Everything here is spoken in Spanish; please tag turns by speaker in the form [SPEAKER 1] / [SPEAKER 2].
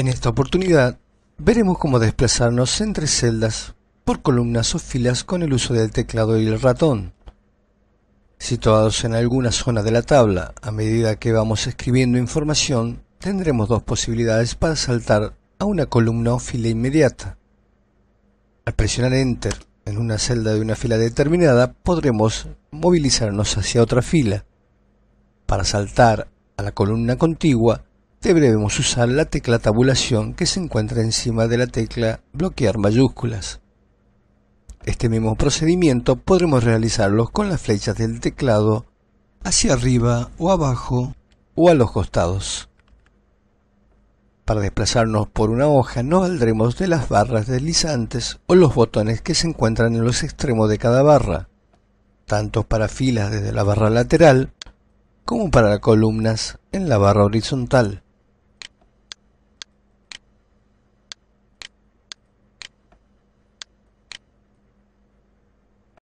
[SPEAKER 1] En esta oportunidad veremos cómo desplazarnos entre celdas por columnas o filas con el uso del teclado y el ratón. Situados en alguna zona de la tabla, a medida que vamos escribiendo información, tendremos dos posibilidades para saltar a una columna o fila inmediata. Al presionar Enter en una celda de una fila determinada, podremos movilizarnos hacia otra fila. Para saltar a la columna contigua, Deberemos usar la tecla tabulación que se encuentra encima de la tecla bloquear mayúsculas. Este mismo procedimiento podremos realizarlo con las flechas del teclado hacia arriba o abajo o a los costados. Para desplazarnos por una hoja nos valdremos de las barras deslizantes o los botones que se encuentran en los extremos de cada barra, tanto para filas desde la barra lateral como para columnas en la barra horizontal.